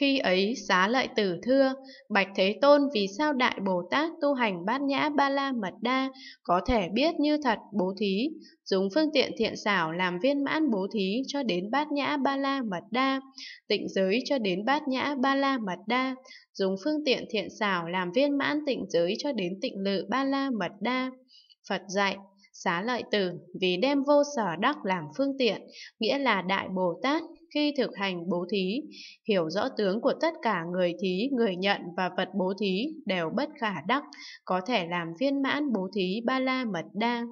Khi ấy xá lợi tử thưa, Bạch Thế Tôn vì sao Đại Bồ Tát tu hành bát nhã ba la mật đa, có thể biết như thật bố thí, dùng phương tiện thiện xảo làm viên mãn bố thí cho đến bát nhã ba la mật đa, tịnh giới cho đến bát nhã ba la mật đa, dùng phương tiện thiện xảo làm viên mãn tịnh giới cho đến tịnh lự ba la mật đa. Phật dạy, xá lợi tử vì đem vô sở đắc làm phương tiện, nghĩa là Đại Bồ Tát khi thực hành bố thí, hiểu rõ tướng của tất cả người thí, người nhận và vật bố thí đều bất khả đắc, có thể làm viên mãn bố thí ba la mật đa.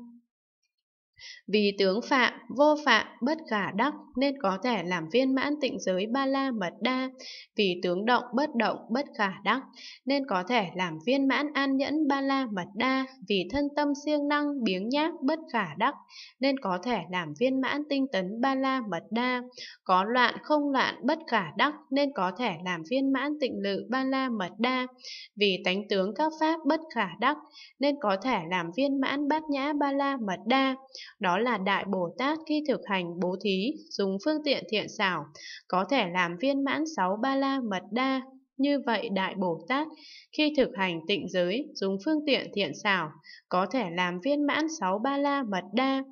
Vì tướng phạm, vô phạm, bất khả đắc nên có thể làm viên mãn tịnh giới ba la mật đa. Vì tướng động, bất động, bất khả đắc nên có thể làm viên mãn an nhẫn ba la mật đa. Vì thân tâm siêng năng, biếng nhác, bất khả đắc nên có thể làm viên mãn tinh tấn ba la mật đa. Có loạn không loạn bất khả đắc nên có thể làm viên mãn tịnh lự ba la mật đa. Vì tánh tướng các pháp bất khả đắc nên có thể làm viên mãn bát nhã ba la mật đa đó là Đại Bồ Tát khi thực hành bố thí, dùng phương tiện thiện xảo, có thể làm viên mãn sáu ba la mật đa. Như vậy Đại Bồ Tát khi thực hành tịnh giới, dùng phương tiện thiện xảo, có thể làm viên mãn sáu ba la mật đa.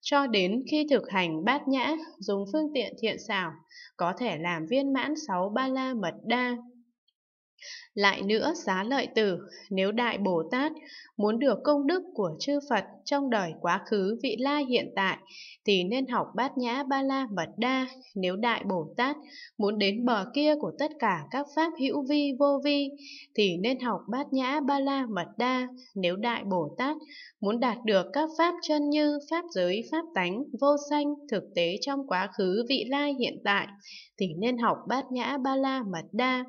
Cho đến khi thực hành bát nhã, dùng phương tiện thiện xảo, có thể làm viên mãn sáu ba la mật đa. Lại nữa giá lợi tử, nếu Đại Bồ Tát muốn được công đức của chư Phật trong đời quá khứ vị la hiện tại, thì nên học bát nhã ba la mật đa. Nếu Đại Bồ Tát muốn đến bờ kia của tất cả các pháp hữu vi vô vi, thì nên học bát nhã ba la mật đa. Nếu Đại Bồ Tát muốn đạt được các pháp chân như pháp giới, pháp tánh, vô sanh, thực tế trong quá khứ vị la hiện tại, thì nên học bát nhã ba la mật đa.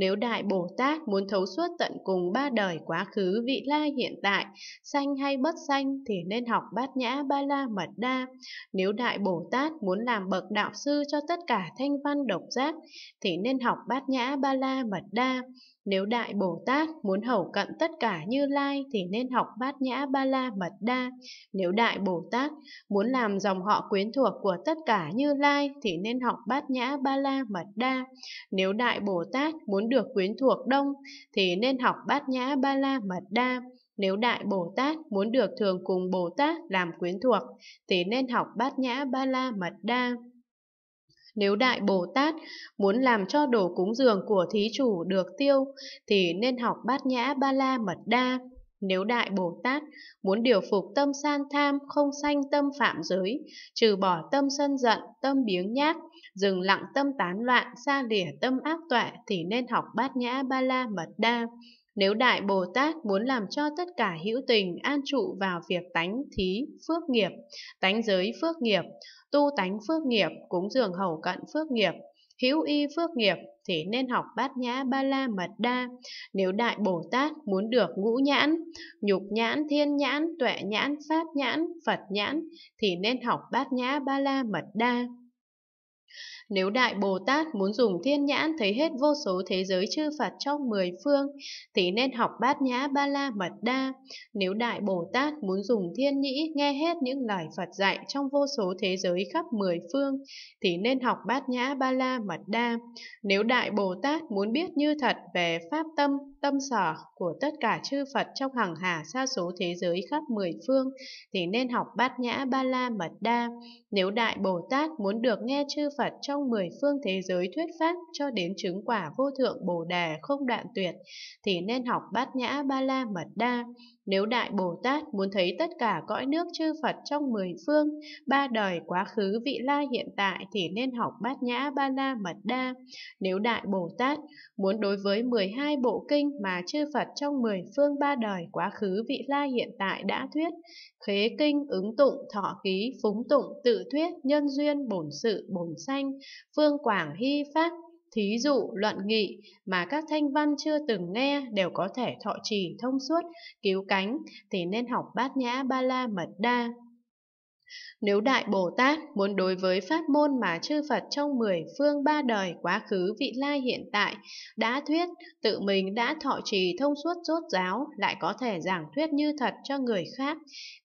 Nếu Đại Bồ Tát muốn thấu suốt tận cùng ba đời quá khứ, vị lai hiện tại, sanh hay bất sanh thì nên học bát nhã ba la mật đa. Nếu Đại Bồ Tát muốn làm bậc đạo sư cho tất cả thanh văn độc giác thì nên học bát nhã ba la mật đa. Nếu Đại Bồ Tát muốn hầu cận tất cả Như Lai thì nên học bát nhã ba la mật đa. Nếu Đại Bồ Tát muốn làm dòng họ quyến thuộc của tất cả Như Lai thì nên học bát nhã ba la mật đa. Nếu Đại Bồ Tát muốn được quyến thuộc đông thì nên học bát nhã ba la mật đa. Nếu Đại Bồ Tát muốn được thường cùng Bồ Tát làm quyến thuộc thì nên học bát nhã ba la mật đa. Nếu Đại Bồ Tát muốn làm cho đồ cúng dường của thí chủ được tiêu, thì nên học bát nhã ba la mật đa. Nếu Đại Bồ Tát muốn điều phục tâm san tham không sanh tâm phạm giới, trừ bỏ tâm sân giận, tâm biếng nhác, dừng lặng tâm tán loạn, xa lìa tâm ác tọa thì nên học bát nhã ba la mật đa. Nếu Đại Bồ Tát muốn làm cho tất cả hữu tình an trụ vào việc tánh thí phước nghiệp, tánh giới phước nghiệp, tu tánh phước nghiệp, cúng dường hầu cận phước nghiệp, hữu y phước nghiệp thì nên học bát nhã ba la mật đa. Nếu Đại Bồ Tát muốn được ngũ nhãn, nhục nhãn, thiên nhãn, tuệ nhãn, pháp nhãn, Phật nhãn thì nên học bát nhã ba la mật đa. Nếu Đại Bồ Tát muốn dùng thiên nhãn thấy hết vô số thế giới chư Phật trong mười phương, thì nên học bát nhã ba la mật đa. Nếu Đại Bồ Tát muốn dùng thiên nhĩ nghe hết những lời Phật dạy trong vô số thế giới khắp mười phương, thì nên học bát nhã ba la mật đa. Nếu Đại Bồ Tát muốn biết như thật về Pháp tâm, tâm sở của tất cả chư Phật trong hằng hà xa số thế giới khắp mười phương, thì nên học bát nhã ba la mật đa. Nếu Đại Bồ Tát muốn được nghe chư Phật Phật trong mười phương thế giới thuyết pháp cho đến chứng quả vô thượng Bồ đề không đoạn tuyệt, thì nên học bát nhã ba la mật đa. Nếu Đại Bồ Tát muốn thấy tất cả cõi nước chư Phật trong mười phương, ba đời quá khứ vị la hiện tại thì nên học bát nhã ba la mật đa. Nếu Đại Bồ Tát muốn đối với 12 bộ kinh mà chư Phật trong mười phương ba đời quá khứ vị la hiện tại đã thuyết, khế kinh, ứng tụng, thọ ký, phúng tụng, tự thuyết, nhân duyên, bổn sự, bổn sanh, phương quảng hy pháp, thí dụ, luận nghị mà các thanh văn chưa từng nghe đều có thể thọ trì thông suốt, cứu cánh thì nên học bát nhã ba la mật đa. Nếu Đại Bồ Tát muốn đối với pháp môn mà chư Phật trong mười phương ba đời quá khứ vị lai hiện tại đã thuyết tự mình đã thọ trì thông suốt rốt giáo lại có thể giảng thuyết như thật cho người khác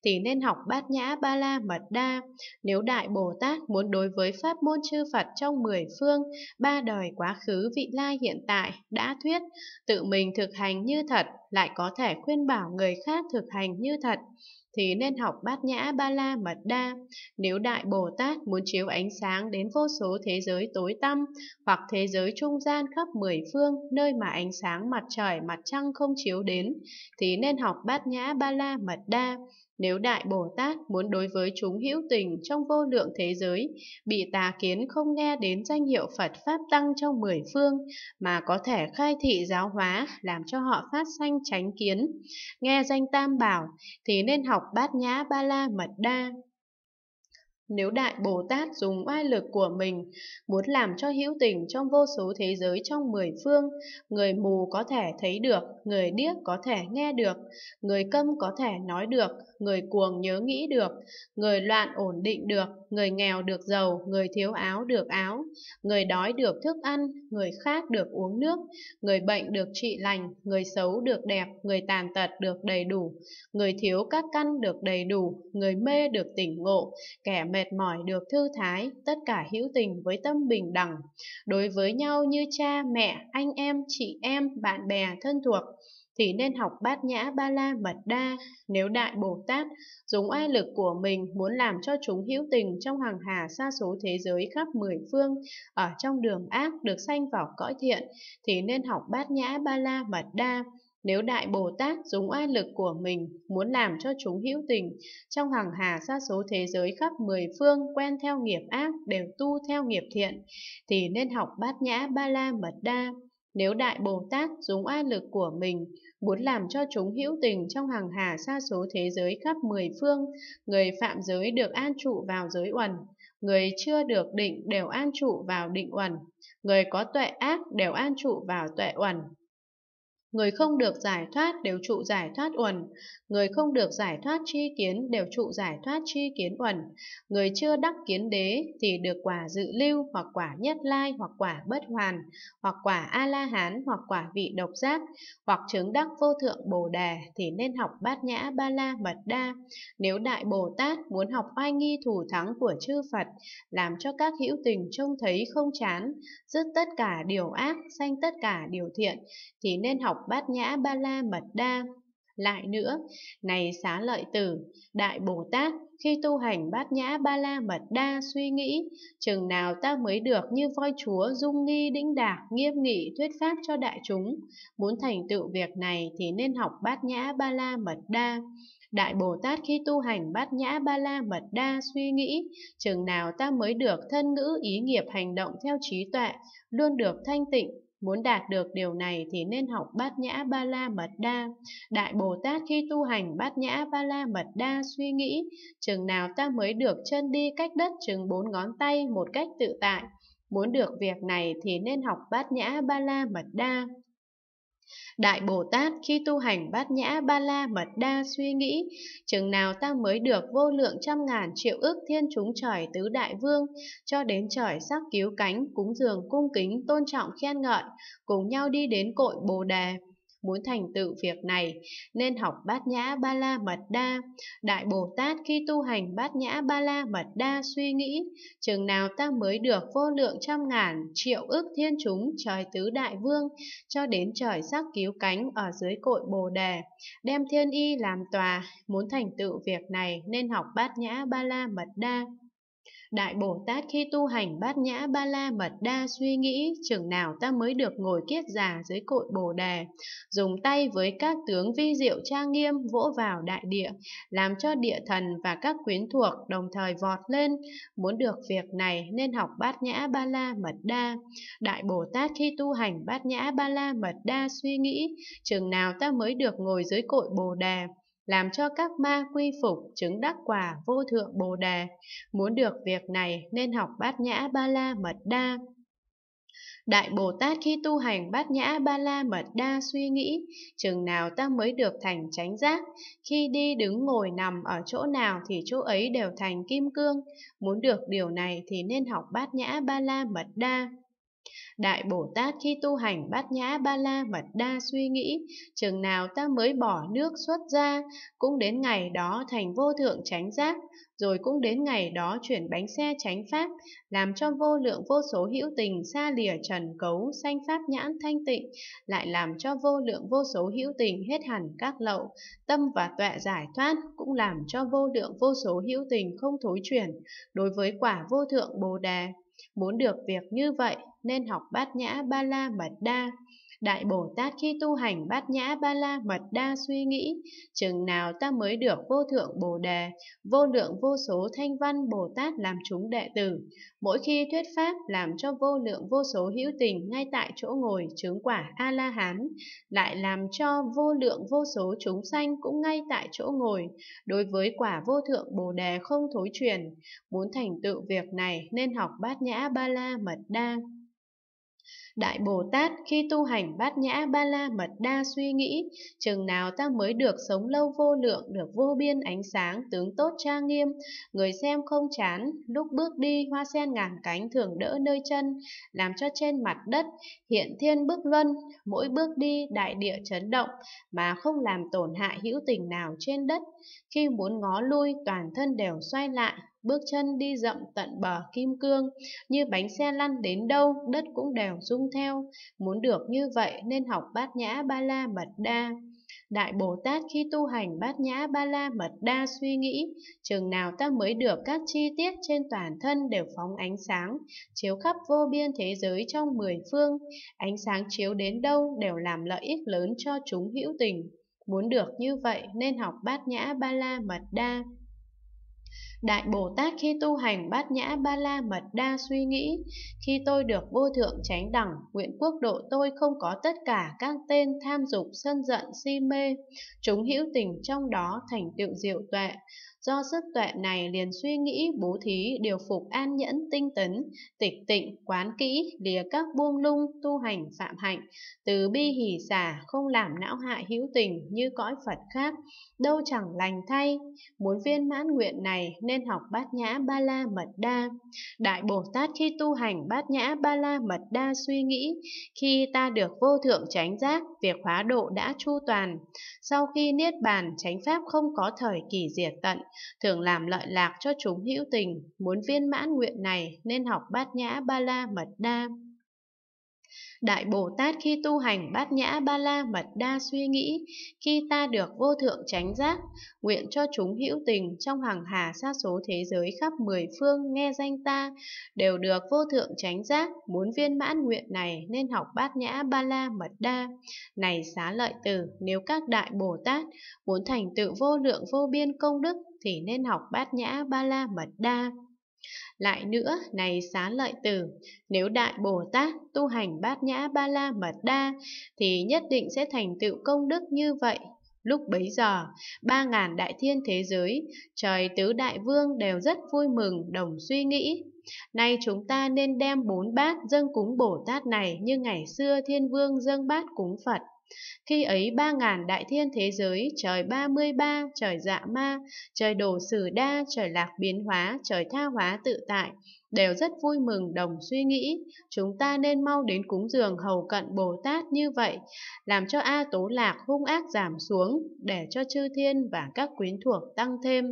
thì nên học bát nhã ba la mật đa. Nếu Đại Bồ Tát muốn đối với pháp môn chư Phật trong mười phương ba đời quá khứ vị lai hiện tại đã thuyết tự mình thực hành như thật lại có thể khuyên bảo người khác thực hành như thật thì nên học bát nhã ba la mật đa. Nếu Đại Bồ Tát muốn chiếu ánh sáng đến vô số thế giới tối tăm hoặc thế giới trung gian khắp mười phương nơi mà ánh sáng mặt trời mặt trăng không chiếu đến thì nên học bát nhã ba la mật đa. Nếu Đại Bồ Tát muốn đối với chúng hữu tình trong vô lượng thế giới, bị tà kiến không nghe đến danh hiệu Phật Pháp Tăng trong mười phương, mà có thể khai thị giáo hóa, làm cho họ phát sanh tránh kiến, nghe danh Tam Bảo, thì nên học Bát Nhã Ba La Mật Đa, nếu Đại Bồ Tát dùng oai lực của mình muốn làm cho hữu tình trong vô số thế giới trong mười phương, người mù có thể thấy được, người điếc có thể nghe được, người câm có thể nói được, người cuồng nhớ nghĩ được, người loạn ổn định được, người nghèo được giàu, người thiếu áo được áo, người đói được thức ăn, người khát được uống nước, người bệnh được trị lành, người xấu được đẹp, người tàn tật được đầy đủ, người thiếu các căn được đầy đủ, người mê được tỉnh ngộ, kẻ mệt mỏi được thư thái, tất cả hữu tình với tâm bình đẳng, đối với nhau như cha, mẹ, anh em, chị em, bạn bè, thân thuộc thì nên học bát nhã ba la mật đa. Nếu Đại Bồ Tát dùng oai lực của mình muốn làm cho chúng hữu tình trong hàng hà xa số thế giới khắp mười phương, ở trong đường ác được sanh vào cõi thiện, thì nên học bát nhã ba la mật đa. Nếu Đại Bồ Tát dùng oai lực của mình muốn làm cho chúng hữu tình trong hàng hà xa số thế giới khắp mười phương quen theo nghiệp ác đều tu theo nghiệp thiện, thì nên học bát nhã ba la mật đa. Nếu Đại Bồ Tát dùng oai lực của mình muốn làm cho chúng hữu tình trong hàng hà xa số thế giới khắp mười phương, người phạm giới được an trụ vào giới uẩn, người chưa được định đều an trụ vào định uẩn, người có tuệ ác đều an trụ vào tuệ uẩn. Người không được giải thoát đều trụ giải thoát uẩn, người không được giải thoát tri kiến đều trụ giải thoát tri kiến uẩn, người chưa đắc kiến đế thì được quả dự lưu hoặc quả nhất lai hoặc quả bất hoàn, hoặc quả A la hán hoặc quả vị độc giác, hoặc chứng đắc vô thượng Bồ đề thì nên học Bát Nhã Ba La Mật Đa. Nếu đại Bồ Tát muốn học oai nghi thủ thắng của chư Phật, làm cho các hữu tình trông thấy không chán, dứt tất cả điều ác, sanh tất cả điều thiện thì nên học bát nhã ba la mật đa. Lại nữa, này xá lợi tử, Đại Bồ Tát, khi tu hành bát nhã ba la mật đa suy nghĩ, chừng nào ta mới được như voi chúa dung nghi đĩnh đạc nghiêm nghị thuyết pháp cho đại chúng. Muốn thành tựu việc này thì nên học bát nhã ba la mật đa. Đại Bồ Tát khi tu hành bát nhã ba la mật đa suy nghĩ, chừng nào ta mới được thân ngữ ý nghiệp hành động theo trí tuệ, luôn được thanh tịnh, Muốn đạt được điều này thì nên học Bát Nhã Ba La Mật Đa. Đại Bồ Tát khi tu hành Bát Nhã Ba La Mật Đa suy nghĩ, chừng nào ta mới được chân đi cách đất chừng bốn ngón tay một cách tự tại. Muốn được việc này thì nên học Bát Nhã Ba La Mật Đa. Đại Bồ Tát khi tu hành bát nhã ba la mật đa suy nghĩ, chừng nào ta mới được vô lượng trăm ngàn triệu ức thiên chúng trời tứ đại vương, cho đến trời sắc cứu cánh, cúng dường cung kính, tôn trọng khen ngợi, cùng nhau đi đến cội Bồ Đề muốn thành tựu việc này nên học bát nhã ba la mật đa đại bồ tát khi tu hành bát nhã ba la mật đa suy nghĩ chừng nào ta mới được vô lượng trăm ngàn triệu ức thiên chúng trời tứ đại vương cho đến trời sắc cứu cánh ở dưới cội bồ đề đem thiên y làm tòa muốn thành tựu việc này nên học bát nhã ba la mật đa Đại Bồ Tát khi tu hành bát nhã ba la mật đa suy nghĩ chừng nào ta mới được ngồi kiết già dưới cội Bồ Đề, dùng tay với các tướng vi diệu trang nghiêm vỗ vào đại địa, làm cho địa thần và các quyến thuộc đồng thời vọt lên. Muốn được việc này nên học bát nhã ba la mật đa. Đại Bồ Tát khi tu hành bát nhã ba la mật đa suy nghĩ chừng nào ta mới được ngồi dưới cội Bồ Đề, làm cho các ma quy phục chứng đắc quả vô thượng bồ đề. Muốn được việc này nên học bát nhã ba la mật đa. Đại Bồ Tát khi tu hành bát nhã ba la mật đa suy nghĩ, chừng nào ta mới được thành chánh giác, khi đi đứng ngồi nằm ở chỗ nào thì chỗ ấy đều thành kim cương, muốn được điều này thì nên học bát nhã ba la mật đa. Đại Bồ Tát khi tu hành bát nhã ba la mật đa suy nghĩ, chừng nào ta mới bỏ nước xuất ra, cũng đến ngày đó thành vô thượng tránh giác, rồi cũng đến ngày đó chuyển bánh xe tránh pháp, làm cho vô lượng vô số hữu tình xa lìa trần cấu sanh pháp nhãn thanh tịnh, lại làm cho vô lượng vô số hữu tình hết hẳn các lậu, tâm và tuệ giải thoát, cũng làm cho vô lượng vô số hữu tình không thối chuyển đối với quả vô thượng Bồ đề. Muốn được việc như vậy nên học bát nhã ba la mật đa. Đại Bồ Tát khi tu hành bát nhã ba la mật đa suy nghĩ, chừng nào ta mới được vô thượng Bồ Đề, vô lượng vô số thanh văn Bồ Tát làm chúng đệ tử. Mỗi khi thuyết pháp làm cho vô lượng vô số hữu tình ngay tại chỗ ngồi chứng quả A-la-hán, lại làm cho vô lượng vô số chúng sanh cũng ngay tại chỗ ngồi, đối với quả vô thượng Bồ Đề không thối truyền. Muốn thành tựu việc này nên học bát nhã ba la mật đa. Đại Bồ Tát khi tu hành bát nhã ba la mật đa suy nghĩ, chừng nào ta mới được sống lâu vô lượng, được vô biên ánh sáng, tướng tốt cha nghiêm, người xem không chán, lúc bước đi hoa sen ngàn cánh thường đỡ nơi chân, làm cho trên mặt đất hiện thiên bước luân, mỗi bước đi đại địa chấn động mà không làm tổn hại hữu tình nào trên đất. Khi muốn ngó lui, toàn thân đều xoay lại, bước chân đi rậm tận bờ kim cương, như bánh xe lăn đến đâu, đất cũng đều rung theo. Muốn được như vậy nên học bát nhã ba la mật đa. Đại Bồ Tát khi tu hành bát nhã ba la mật đa suy nghĩ, chừng nào ta mới được các chi tiết trên toàn thân đều phóng ánh sáng, chiếu khắp vô biên thế giới trong mười phương, ánh sáng chiếu đến đâu đều làm lợi ích lớn cho chúng hữu tình. Muốn được như vậy nên học bát nhã ba la mật đa. Đại Bồ Tát khi tu hành bát nhã ba la mật đa suy nghĩ, khi tôi được vô thượng chánh đẳng, nguyện quốc độ tôi không có tất cả các tên tham dục, sân giận, si mê, chúng hữu tình trong đó thành tựu diệu tuệ. Do sức tuệ này liền suy nghĩ bố thí, điều phục an nhẫn, tinh tấn, tịch tịnh, quán kỹ, lìa các buông lung, tu hành phạm hạnh, từ bi hỷ xả, không làm não hại hữu tình như cõi Phật khác, đâu chẳng lành thay. Muốn viên mãn nguyện này nên học bát nhã ba la mật đa. Đại Bồ Tát khi tu hành bát nhã ba la mật đa suy nghĩ, khi ta được vô thượng chánh giác, việc hóa độ đã chu toàn. Sau khi niết bàn, chánh pháp không có thời kỳ diệt tận, thường làm lợi lạc cho chúng hữu tình, muốn viên mãn nguyện này nên học bát nhã ba la mật đa. Đại Bồ Tát khi tu hành bát nhã ba la mật đa suy nghĩ, khi ta được vô thượng chánh giác, nguyện cho chúng hữu tình trong hàng hà sa số thế giới khắp mười phương nghe danh ta, đều được vô thượng chánh giác, muốn viên mãn nguyện này nên học bát nhã ba la mật đa. Này xá lợi tử, nếu các Đại Bồ Tát muốn thành tựu vô lượng vô biên công đức thì nên học bát nhã ba la mật đa. Lại nữa, này xá lợi tử, nếu Đại Bồ Tát tu hành bát nhã ba la mật đa, thì nhất định sẽ thành tựu công đức như vậy. Lúc bấy giờ, ba ngàn đại thiên thế giới, trời tứ đại vương đều rất vui mừng, đồng suy nghĩ. Nay chúng ta nên đem bốn bát dâng cúng Bồ Tát này như ngày xưa thiên vương dâng bát cúng Phật. Khi ấy ba ngàn đại thiên thế giới, trời ba mươi ba, trời dạ ma, trời đồ sử đa, trời lạc biến hóa, trời tha hóa tự tại, đều rất vui mừng đồng suy nghĩ, chúng ta nên mau đến cúng dường hầu cận Bồ Tát như vậy, làm cho A Tố Lạc hung ác giảm xuống, để cho chư thiên và các quyến thuộc tăng thêm.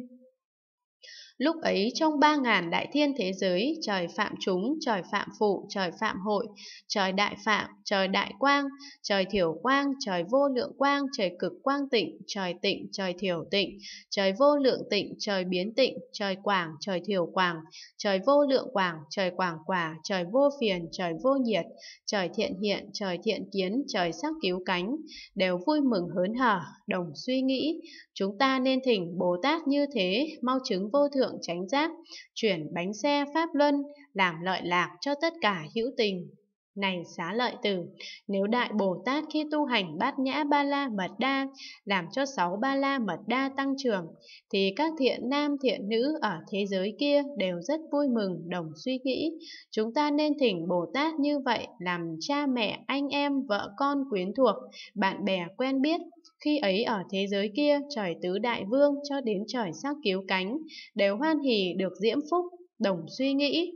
Lúc ấy trong ba ngàn đại thiên thế giới, trời phạm chúng, trời phạm phụ, trời phạm hội, trời đại phạm, trời đại quang, trời thiểu quang, trời vô lượng quang, trời cực quang tịnh, trời tịnh, trời thiểu tịnh, trời vô lượng tịnh, trời biến tịnh, trời quảng, trời thiểu quảng, trời vô lượng quảng, trời quảng quả, trời vô phiền, trời vô nhiệt, trời thiện hiện, trời thiện kiến, trời sắc cứu cánh, đều vui mừng hớn hở, đồng suy nghĩ, chúng ta nên thỉnh Bồ Tát như thế, mau chứng vô thượng lượng chánh giác, chuyển bánh xe pháp luân, làm lợi lạc cho tất cả hữu tình. Này xá lợi tử, nếu Đại Bồ Tát khi tu hành bát nhã ba la mật đa, làm cho sáu ba la mật đa tăng trưởng, thì các thiện nam thiện nữ ở thế giới kia đều rất vui mừng đồng suy nghĩ. Chúng ta nên thỉnh Bồ Tát như vậy làm cha mẹ, anh em, vợ con quyến thuộc, bạn bè quen biết, khi ấy ở thế giới kia, trời tứ đại vương cho đến trời sắc cứu cánh, đều hoan hỷ được diễm phúc, đồng suy nghĩ.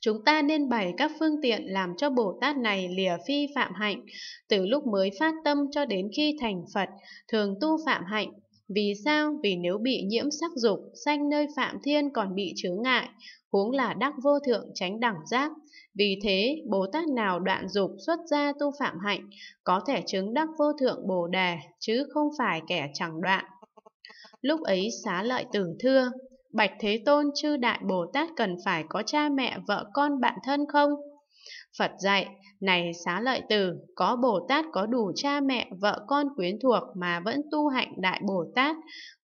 Chúng ta nên bày các phương tiện làm cho Bồ Tát này lìa phi phạm hạnh, từ lúc mới phát tâm cho đến khi thành Phật, thường tu phạm hạnh. Vì sao? Vì nếu bị nhiễm sắc dục, sanh nơi phạm thiên còn bị chướng ngại, huống là đắc vô thượng tránh đẳng giác, vì thế, Bồ Tát nào đoạn dục xuất gia tu phạm hạnh, có thể chứng đắc vô thượng Bồ Đề, chứ không phải kẻ chẳng đoạn. Lúc ấy xá lợi tử thưa, Bạch Thế Tôn chư Đại Bồ Tát cần phải có cha mẹ vợ con bạn thân không? Phật dạy, này xá lợi tử, có Bồ Tát có đủ cha mẹ, vợ con quyến thuộc mà vẫn tu hạnh Đại Bồ Tát,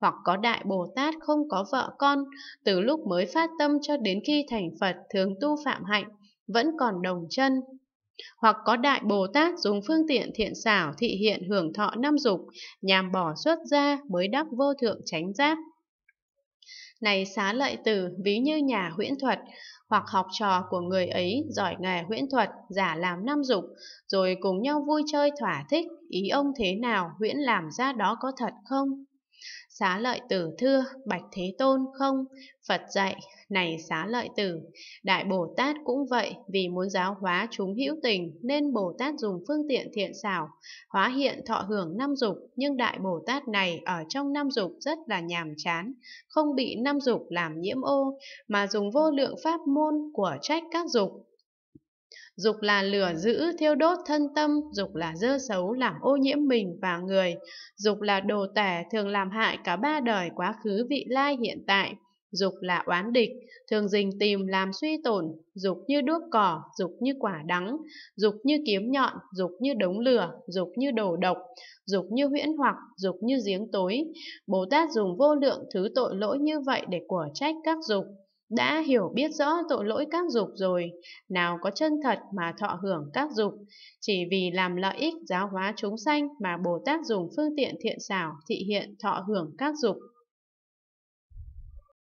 hoặc có Đại Bồ Tát không có vợ con, từ lúc mới phát tâm cho đến khi thành Phật thường tu phạm hạnh, vẫn còn đồng chân. Hoặc có Đại Bồ Tát dùng phương tiện thiện xảo thị hiện hưởng thọ năm dục, nhằm bỏ xuất ra mới đắc vô thượng chánh giác. Này xá lợi tử, ví như nhà huyễn thuật, hoặc học trò của người ấy giỏi nghề huyễn thuật, giả làm nam dục, rồi cùng nhau vui chơi thỏa thích, ý ông thế nào huyễn làm ra đó có thật không? Xá lợi tử thưa, bạch thế tôn không, Phật dạy, này xá lợi tử, Đại Bồ Tát cũng vậy, vì muốn giáo hóa chúng hữu tình, nên Bồ Tát dùng phương tiện thiện xảo, hóa hiện thọ hưởng năm dục, nhưng Đại Bồ Tát này ở trong năm dục rất là nhàm chán, không bị năm dục làm nhiễm ô, mà dùng vô lượng pháp môn của trách các dục Dục là lửa giữ thiêu đốt thân tâm, dục là dơ xấu làm ô nhiễm mình và người, dục là đồ tẻ thường làm hại cả ba đời quá khứ vị lai hiện tại. Dục là oán địch, thường dình tìm làm suy tổn, dục như đuốc cỏ, dục như quả đắng, dục như kiếm nhọn, dục như đống lửa, dục như đồ độc, dục như huyễn hoặc, dục như giếng tối. Bồ Tát dùng vô lượng thứ tội lỗi như vậy để quả trách các dục đã hiểu biết rõ tội lỗi các dục rồi, nào có chân thật mà thọ hưởng các dục, chỉ vì làm lợi ích giáo hóa chúng sanh mà Bồ Tát dùng phương tiện thiện xảo thị hiện thọ hưởng các dục.